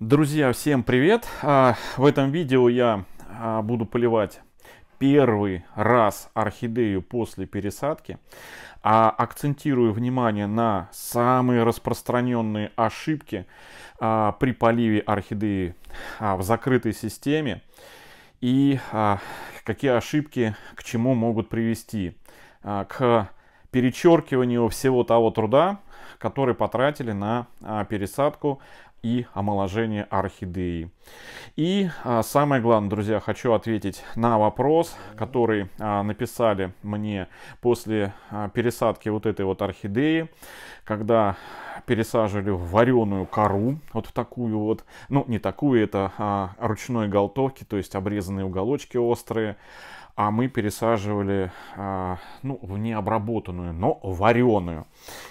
Друзья, всем привет! А, в этом видео я а, буду поливать первый раз орхидею после пересадки. А, акцентирую внимание на самые распространенные ошибки при поливе орхидеи в закрытой системе и какие ошибки к чему могут привести. К перечеркиванию всего того труда, который потратили на пересадку и омоложение орхидеи. И а, самое главное, друзья, хочу ответить на вопрос, который а, написали мне после а, пересадки вот этой вот орхидеи, когда пересаживали в вареную кору, вот в такую вот, ну не такую, это а, ручной голтовки, то есть обрезанные уголочки острые, а мы пересаживали а, ну, в необработанную, но вареную.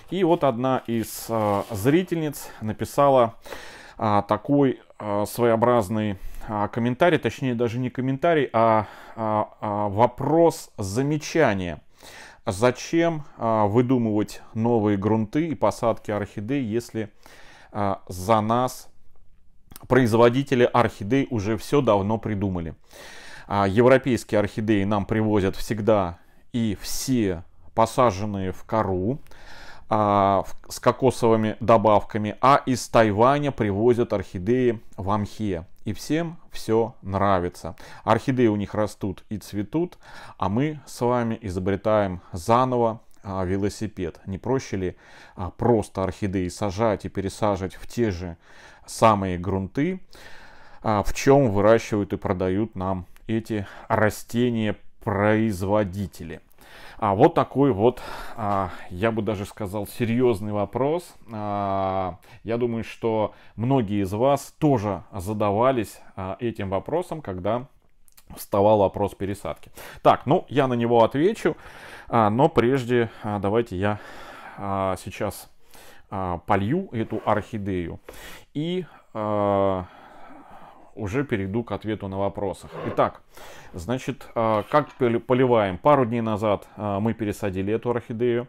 И вот одна из а, зрительниц написала а, такой своеобразный комментарий, точнее даже не комментарий, а вопрос замечания. Зачем выдумывать новые грунты и посадки орхидей, если за нас производители орхидей уже все давно придумали? А, европейские орхидеи нам привозят всегда и все посаженные в кору а, с кокосовыми добавками, а из Тайваня привозят орхидеи в Амхе. И всем все нравится. Орхидеи у них растут и цветут, а мы с вами изобретаем заново а, велосипед. Не проще ли просто орхидеи сажать и пересаживать в те же самые грунты, в чем выращивают и продают нам эти растения-производители. А вот такой вот, а, я бы даже сказал, серьезный вопрос. А, я думаю, что многие из вас тоже задавались а, этим вопросом, когда вставал вопрос пересадки. Так, ну я на него отвечу, но прежде давайте я сейчас полью эту орхидею и уже перейду к ответу на вопросы. Итак, значит, а, как поливаем? Пару дней назад а, мы пересадили эту орхидею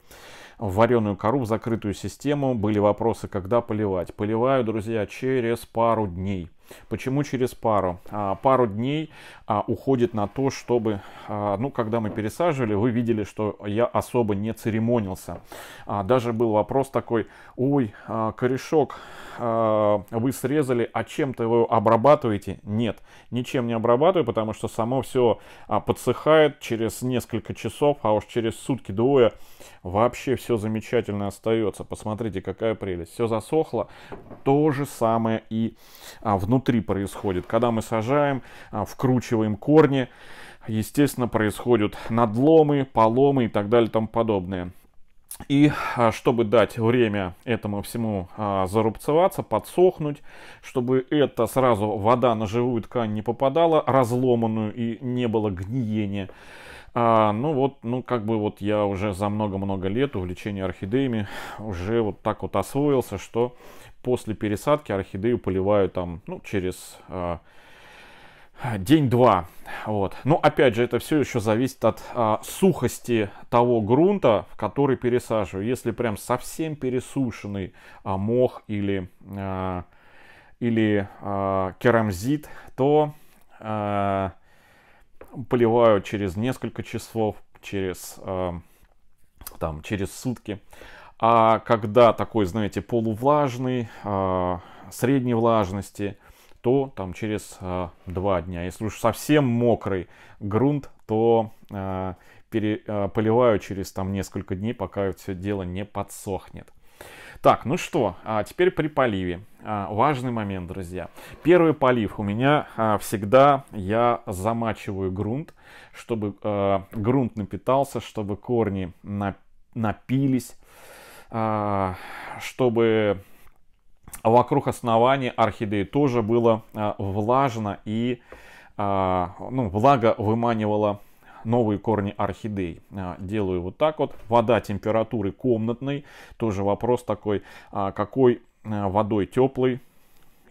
в вареную кору, в закрытую систему. Были вопросы, когда поливать. Поливаю, друзья, через пару дней. Почему через пару? А, пару дней а, уходит на то, чтобы, а, ну, когда мы пересаживали, вы видели, что я особо не церемонился. А, даже был вопрос такой, ой, а, корешок а, вы срезали, а чем-то его обрабатываете? Нет, ничем не обрабатываю, потому что само все а, подсыхает через несколько часов, а уж через сутки двое вообще все замечательно остается. Посмотрите, какая прелесть. Все засохло. То же самое и а, внутри внутри происходит. Когда мы сажаем, а, вкручиваем корни, естественно, происходят надломы, поломы и так далее и тому подобное. И а, чтобы дать время этому всему а, зарубцеваться, подсохнуть, чтобы это сразу вода на живую ткань не попадала, разломанную и не было гниения. А, ну вот, ну как бы вот я уже за много-много лет увлечения орхидеями уже вот так вот освоился, что после пересадки орхидею поливаю там, ну, через э, день-два. Вот. Но опять же, это все еще зависит от э, сухости того грунта, в который пересаживаю. Если прям совсем пересушенный э, мох или, э, или э, керамзит, то э, поливаю через несколько часов, через, э, там, через сутки. А когда такой, знаете, полувлажный, а, средней влажности, то там через а, два дня. Если уж совсем мокрый грунт, то а, пере, поливаю через там несколько дней, пока все дело не подсохнет. Так, ну что, а теперь при поливе. А, важный момент, друзья. Первый полив у меня а, всегда я замачиваю грунт, чтобы а, грунт напитался, чтобы корни на, напились, а, чтобы вокруг основания орхидеи тоже было а, влажно и а, ну, влага выманивала новые корни орхидей. Делаю вот так вот. Вода температуры комнатной. Тоже вопрос такой, какой водой теплой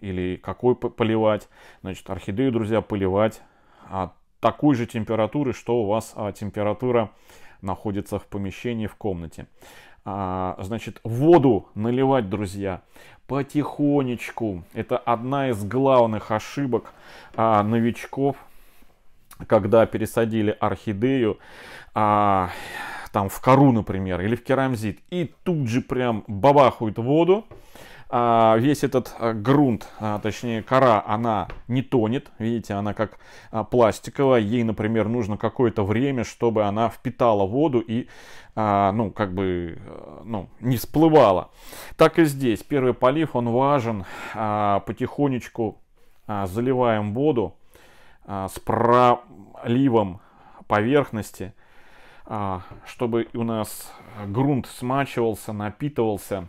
или какой поливать. Значит, орхидею, друзья, поливать такой же температуры, что у вас температура находится в помещении, в комнате. А, значит, воду наливать, друзья, потихонечку. Это одна из главных ошибок а, новичков, когда пересадили орхидею а, там в кору, например, или в керамзит, и тут же прям бабахают воду, а, весь этот а, грунт, а, точнее кора, она не тонет. Видите, она как пластиковая. Ей, например, нужно какое-то время, чтобы она впитала воду и, ну, как бы, э, ну, не всплывала. Так и здесь. Первый полив, он важен. Потихонечку заливаем воду с проливом поверхности, чтобы у нас грунт смачивался, напитывался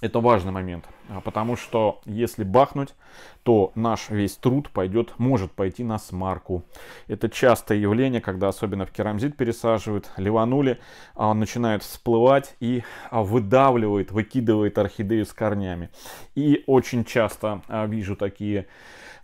это важный момент, а, потому что если бахнуть, то наш весь труд пойдет, может пойти на смарку. Это частое явление, когда особенно в керамзит пересаживают, ливанули, он а, начинает всплывать и а, выдавливает, выкидывает орхидею с корнями. И очень часто вижу такие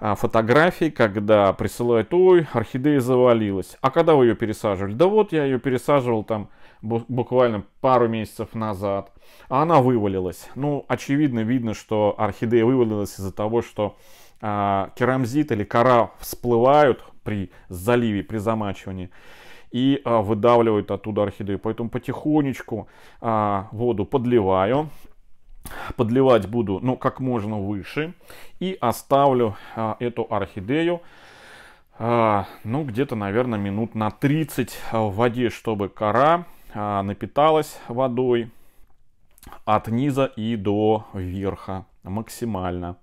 фотографии, когда присылают, ой, орхидея завалилась. А когда вы ее пересаживали? Да вот я ее пересаживал там буквально пару месяцев назад, а она вывалилась. Ну, очевидно, видно, что орхидея вывалилась из-за того, что э, керамзит или кора всплывают при заливе, при замачивании и э, выдавливают оттуда орхидею. Поэтому потихонечку э, воду подливаю. Подливать буду, ну, как можно выше. И оставлю э, эту орхидею ну, где-то, наверное, минут на 30 в воде, чтобы кора а, напиталась водой от низа и до верха максимально.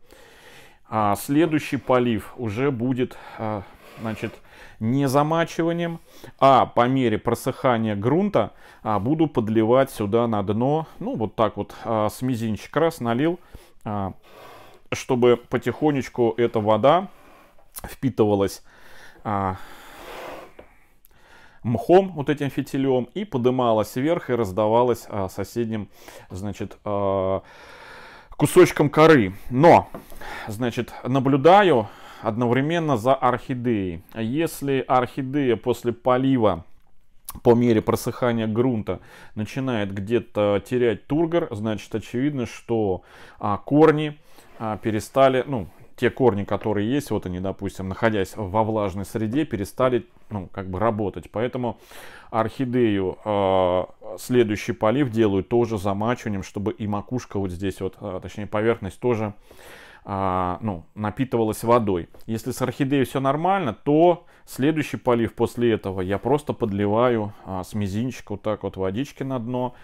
А следующий полив уже будет а, значит, не замачиванием, а по мере просыхания грунта а, буду подливать сюда на дно, ну вот так вот с мизинчик раз налил, чтобы потихонечку эта вода впитывалась мхом, вот этим фитилем, и подымалась вверх и раздавалась а, соседним, значит, а, кусочком коры. Но, значит, наблюдаю одновременно за орхидеей. Если орхидея после полива по мере просыхания грунта начинает где-то терять тургор, значит очевидно, что а, корни перестали, ну, те корни, которые есть, вот они, допустим, находясь во влажной среде, перестали, ну, как бы работать. Поэтому орхидею э, следующий полив делаю тоже замачиванием, чтобы и макушка вот здесь вот, э, точнее поверхность тоже, э, ну, напитывалась водой. Если с орхидеей все нормально, то следующий полив после этого я просто подливаю э, с мизинчика вот так вот водички на дно.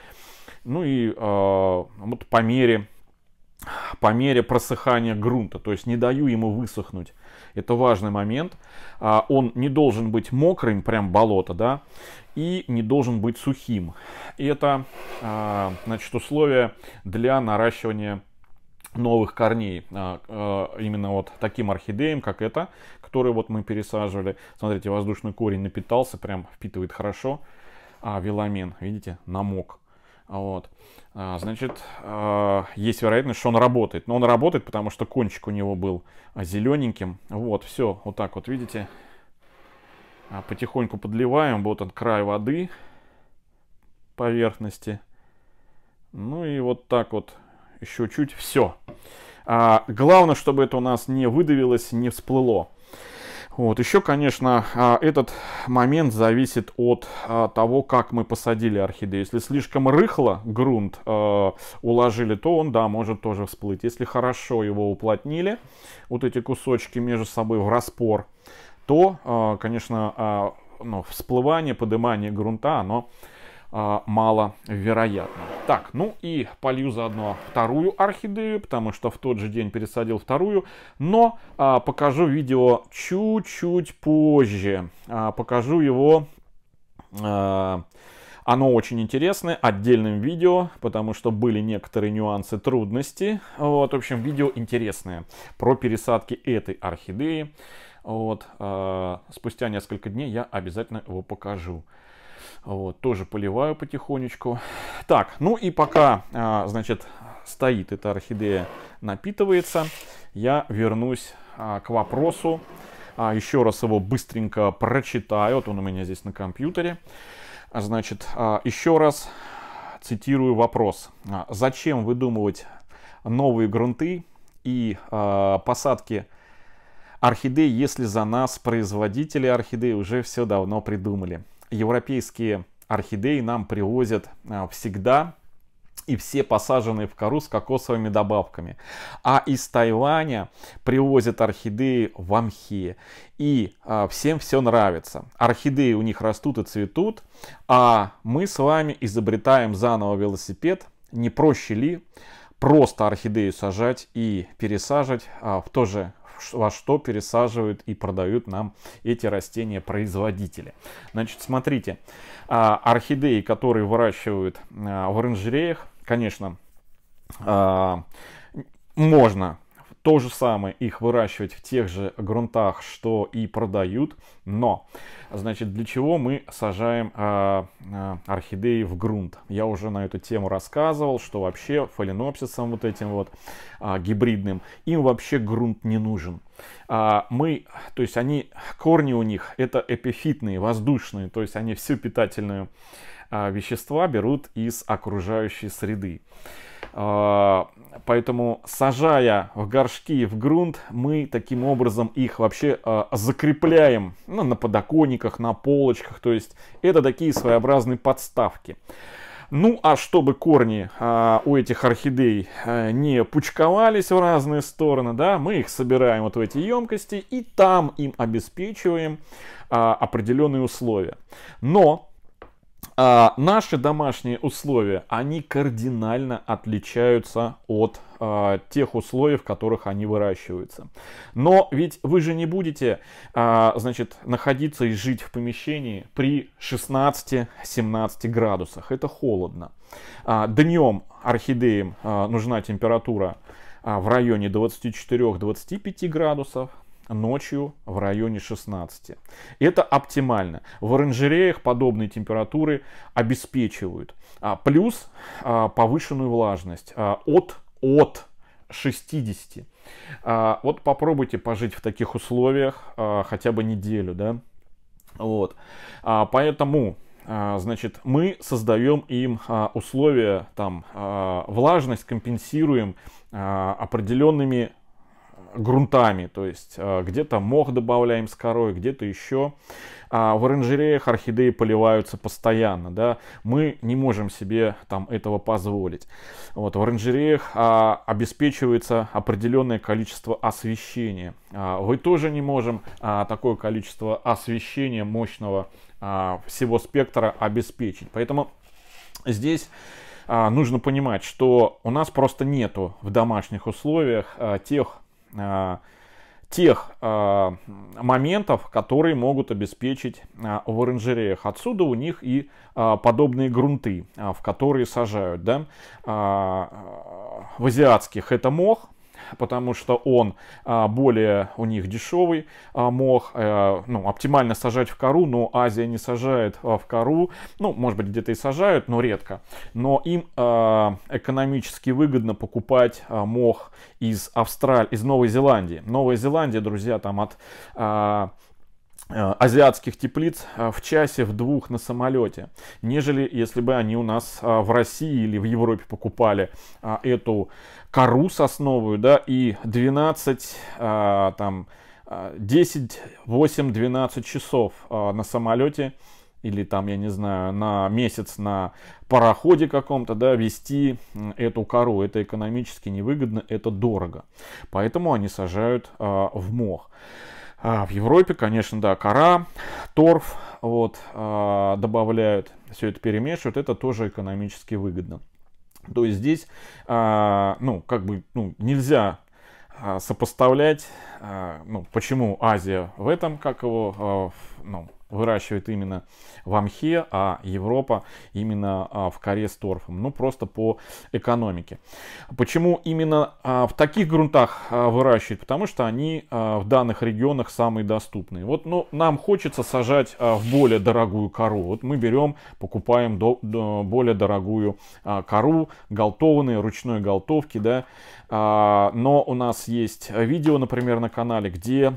Ну и э, вот по мере по мере просыхания грунта, то есть не даю ему высохнуть. Это важный момент. А, он не должен быть мокрым, прям болото, да, и не должен быть сухим. И это, а, значит, условия для наращивания новых корней а, именно вот таким орхидеям, как это, которые вот мы пересаживали. Смотрите, воздушный корень напитался, прям впитывает хорошо. А, веламин, видите, намок. Вот. А, значит, а, есть вероятность, что он работает. Но он работает, потому что кончик у него был а, зелененьким. Вот, все, вот так вот, видите. Потихоньку подливаем. Вот он, край воды поверхности. Ну и вот так вот еще чуть. Все. Главное, чтобы это у нас не выдавилось, не всплыло. Вот. Еще, конечно, а, этот момент зависит от а, того, как мы посадили орхидею. Если слишком рыхло грунт а, уложили, то он, да, может тоже всплыть. Если хорошо его уплотнили, вот эти кусочки между собой в распор, то, конечно, э, всплывание, подымание грунта, оно маловероятно. Так, ну и полью заодно вторую орхидею, потому что в тот же день пересадил вторую. Но а, покажу видео чуть-чуть позже. А, покажу его... А, оно очень интересное, отдельным видео, потому что были некоторые нюансы, трудности. Вот, в общем, видео интересное про пересадки этой орхидеи. Вот, э, спустя несколько дней я обязательно его покажу. Вот, тоже поливаю потихонечку. Так, ну и пока, а, значит, стоит эта орхидея, напитывается, я вернусь а, к вопросу. А, еще раз его быстренько прочитаю. Вот он у меня здесь на компьютере. Значит, еще раз цитирую вопрос. Зачем выдумывать новые грунты и посадки орхидей, если за нас производители орхидей уже все давно придумали? европейские орхидеи нам привозят а, всегда и все посаженные в кору с кокосовыми добавками. А из Тайваня привозят орхидеи в Амхи. И а, всем все нравится. Орхидеи у них растут и цветут. А мы с вами изобретаем заново велосипед. Не проще ли просто орхидею сажать и пересаживать а, в, то же, во что пересаживают и продают нам эти растения производители. Значит, смотрите, а, орхидеи, которые выращивают а, в оранжереях, конечно, а, можно то же самое их выращивать в тех же грунтах, что и продают, но, значит, для чего мы сажаем э, э, орхидеи в грунт? Я уже на эту тему рассказывал, что вообще фаленопсисом вот этим вот э, гибридным, им вообще грунт не нужен. А мы, то есть они, корни у них это эпифитные, воздушные, то есть они всю питательную э, вещества берут из окружающей среды. А, поэтому, сажая в горшки в грунт, мы таким образом их вообще а, закрепляем ну, на подоконниках, на полочках. То есть это такие своеобразные подставки. Ну а чтобы корни а, у этих орхидей а, не пучковались в разные стороны, да, мы их собираем вот в эти емкости и там им обеспечиваем а, определенные условия. Но а наши домашние условия, они кардинально отличаются от а, тех условий, в которых они выращиваются. Но ведь вы же не будете, а, значит, находиться и жить в помещении при 16-17 градусах. Это холодно. А, днем орхидеям а, нужна температура а, в районе 24-25 градусов, ночью в районе 16. Это оптимально. В оранжереях подобные температуры обеспечивают. А, плюс а, повышенную влажность а, от, от 60. А, вот попробуйте пожить в таких условиях а, хотя бы неделю, да? Вот. А, поэтому а, значит, мы создаем им а, условия, там, а, влажность компенсируем определенными грунтами, то есть э, где-то мох добавляем с корой, где-то еще. А в оранжереях орхидеи поливаются постоянно, да, мы не можем себе там этого позволить. Вот, в оранжереях а, обеспечивается определенное количество освещения. А, вы тоже не можем а, такое количество освещения мощного а, всего спектра обеспечить. Поэтому здесь а, нужно понимать, что у нас просто нету в домашних условиях а, тех Э, тех э, моментов, которые могут обеспечить э, в оранжереях. Отсюда у них и подобные грунты, в которые сажают. Да? в азиатских это мох, потому что он а, более у них дешевый а, мох, э, ну, оптимально сажать в кору, но Азия не сажает а, в кору, ну, может быть, где-то и сажают, но редко. Но им экономически выгодно покупать мох из Австралии, из Новой Зеландии. Новая Зеландия, друзья, там от Э, азиатских теплиц э, в часе, в двух на самолете, нежели если бы они у нас э, в России или в Европе покупали эту кору сосновую, да, и 12, там, 10, 8, 12 часов на самолете или там, я не знаю, на месяц на пароходе каком-то, да, вести эту кору. Это экономически невыгодно, это дорого. Поэтому они сажают в мох. А в Европе, конечно, да, кора, торф вот, а, добавляют, все это перемешивают, это тоже экономически выгодно. То есть здесь, а, ну, как бы, ну, нельзя а, сопоставлять, ну, почему Азия в этом, как его, ну, выращивает именно в Амхе, а Европа именно а, в коре с торфом. Ну, просто по экономике. Почему именно а, в таких грунтах а, выращивают? Потому что они в данных регионах самые доступные. Вот, ну, нам хочется сажать в более дорогую кору. Вот мы берем, покупаем до, до, более дорогую кору, галтованные, ручной галтовки, да. Но у нас есть видео, например, на канале, где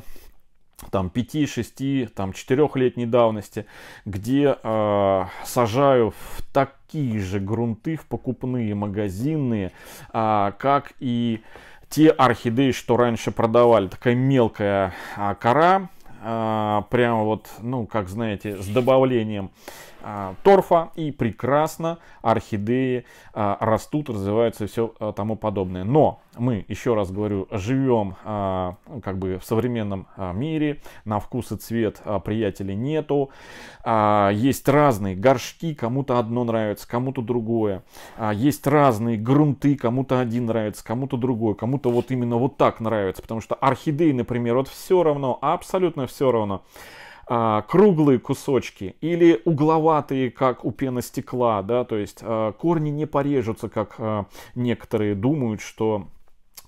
там 5, 6, там 4-летней давности, где э, сажаю в такие же грунты, в покупные магазинные, э, а, как и те орхидеи, что раньше продавали. Такая мелкая э, кора, э, прямо вот, ну, как знаете, с добавлением а, торфа и прекрасно орхидеи а, растут, развиваются и все а, тому подобное. Но мы, еще раз говорю, живем как бы в современном мире, на вкус и цвет приятелей нету, есть разные горшки, кому-то одно нравится, кому-то другое, есть разные грунты, кому-то один нравится, кому-то другой, кому-то вот именно вот так нравится, потому что орхидеи, например, вот все равно, абсолютно все равно, а, круглые кусочки или угловатые, как у пеностекла, да, то есть а, корни не порежутся, как а, некоторые думают, что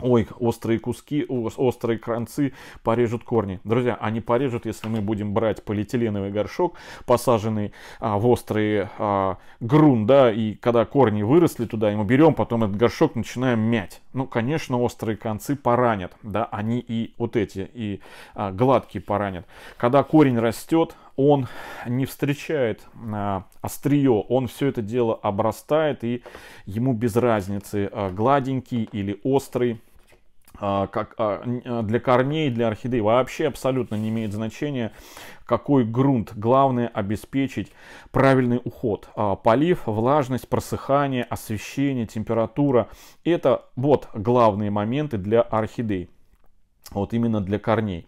Ой, острые куски, острые концы порежут корни. Друзья, они порежут, если мы будем брать полиэтиленовый горшок, посаженный а, в острый а, грунт, да, и когда корни выросли туда, и мы берем, потом этот горшок начинаем мять. Ну, конечно, острые концы поранят, да, они и вот эти, и а, гладкие поранят. Когда корень растет, он не встречает э, острие, он все это дело обрастает, и ему без разницы, э, гладенький или острый а, как для корней, для орхидей вообще абсолютно не имеет значения, какой грунт. Главное обеспечить правильный уход. Полив, влажность, просыхание, освещение, температура. Это вот главные моменты для орхидей. Вот именно для корней.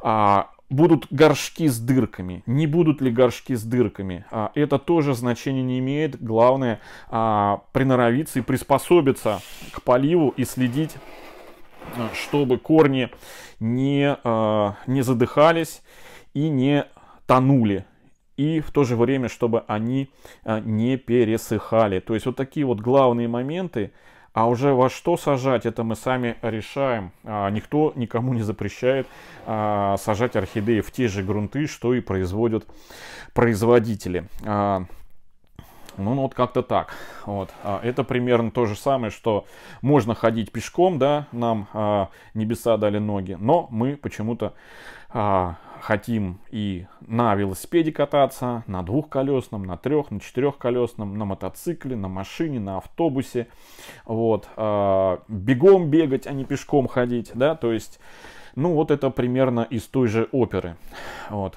А будут горшки с дырками. Не будут ли горшки с дырками? А, это тоже значение не имеет. Главное а, приноровиться и приспособиться к поливу и следить, а, чтобы корни не, не задыхались и не тонули. И в то же время, чтобы они не пересыхали. То есть вот такие вот главные моменты, а уже во что сажать, это мы сами решаем. А, никто никому не запрещает а, сажать орхидеи в те же грунты, что и производят производители. А, ну, ну, вот как-то так. Вот. Это примерно то же самое, что можно ходить пешком, да, нам небеса дали ноги, но мы почему-то а, хотим и на велосипеде кататься, на двухколесном, на трех, на четырехколесном, на мотоцикле, на машине, на автобусе, вот, а, бегом бегать, а не пешком ходить, да, то есть, ну, вот это примерно из той же оперы, вот.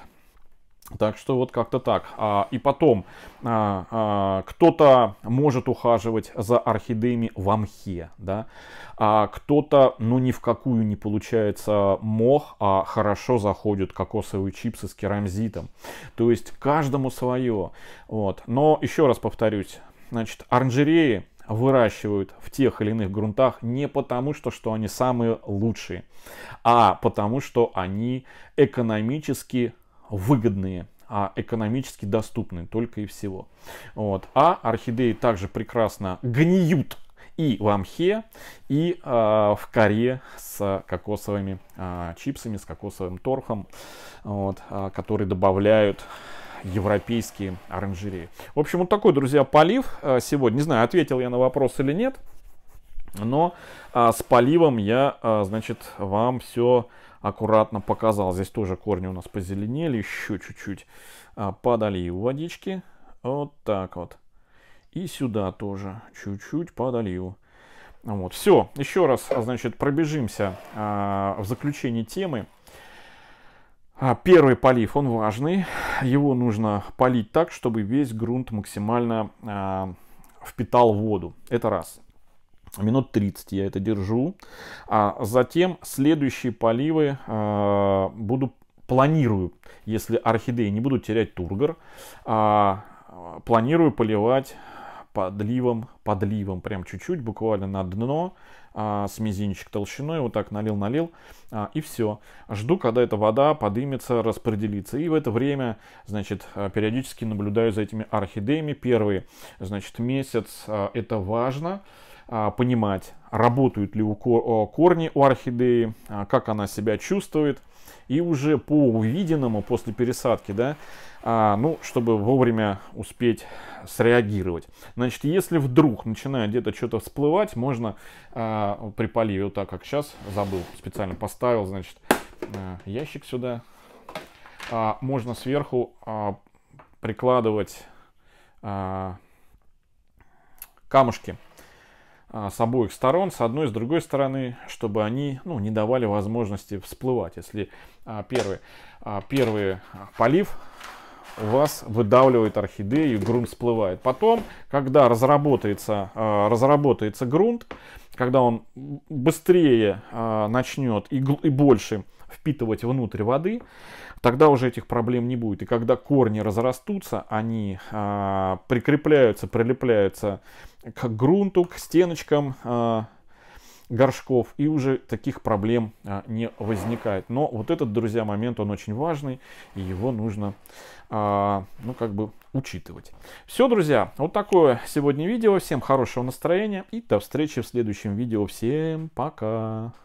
Так что вот как-то так. А, и потом, а, а, кто-то может ухаживать за орхидеями в мхе, да, а кто-то, ну, ни в какую не получается мох, а хорошо заходят кокосовые чипсы с керамзитом. То есть каждому свое. Вот. Но еще раз повторюсь, значит, оранжереи выращивают в тех или иных грунтах не потому, что, что они самые лучшие, а потому, что они экономически выгодные, а экономически доступные только и всего. Вот. А орхидеи также прекрасно гниют и в амхе, и э, в коре с кокосовыми э, чипсами, с кокосовым торхом, вот, э, а, который добавляют европейские оранжереи. В общем, вот такой, друзья, полив э, сегодня. Не знаю, ответил я на вопрос или нет, но э, с поливом я, э, значит, вам все аккуратно показал. Здесь тоже корни у нас позеленели, еще чуть-чуть а, подали водички. Вот так вот. И сюда тоже чуть-чуть подолью. Вот, все. Еще раз, значит, пробежимся а, в заключении темы. А, первый полив, он важный. Его нужно полить так, чтобы весь грунт максимально а, впитал воду. Это раз. Минут 30 я это держу. А затем следующие поливы э, буду планирую, если орхидеи не будут терять тургор, а, планирую поливать подливом, подливом, прям чуть-чуть, буквально на дно, а, с мизинчик толщиной, вот так налил-налил, а, и все. Жду, когда эта вода подымется, распределится. И в это время, значит, э, периодически наблюдаю за этими орхидеями. Первые, значит, месяц, а, это важно, а, понимать, работают ли у корни у орхидеи, а, как она себя чувствует. И уже по увиденному после пересадки, да, а, ну, чтобы вовремя успеть среагировать. Значит, если вдруг начинает где-то что-то всплывать, можно при поливе, вот так как сейчас, забыл, специально поставил, значит, ящик сюда. Можно сверху прикладывать камушки а, с обоих сторон, с одной и с другой стороны, чтобы они ну, не давали возможности всплывать. Если а, первый, а, первый полив у вас выдавливает орхидею, грунт всплывает. Потом, когда разработается, а, разработается грунт, когда он быстрее а, начнет и, и больше впитывать внутрь воды, тогда уже этих проблем не будет. И когда корни разрастутся, они э, прикрепляются, прилепляются к грунту, к стеночкам э, горшков, и уже таких проблем э, не возникает. Но вот этот, друзья, момент, он очень важный, и его нужно, э, ну, как бы учитывать. Все, друзья, вот такое сегодня видео. Всем хорошего настроения и до встречи в следующем видео. Всем пока!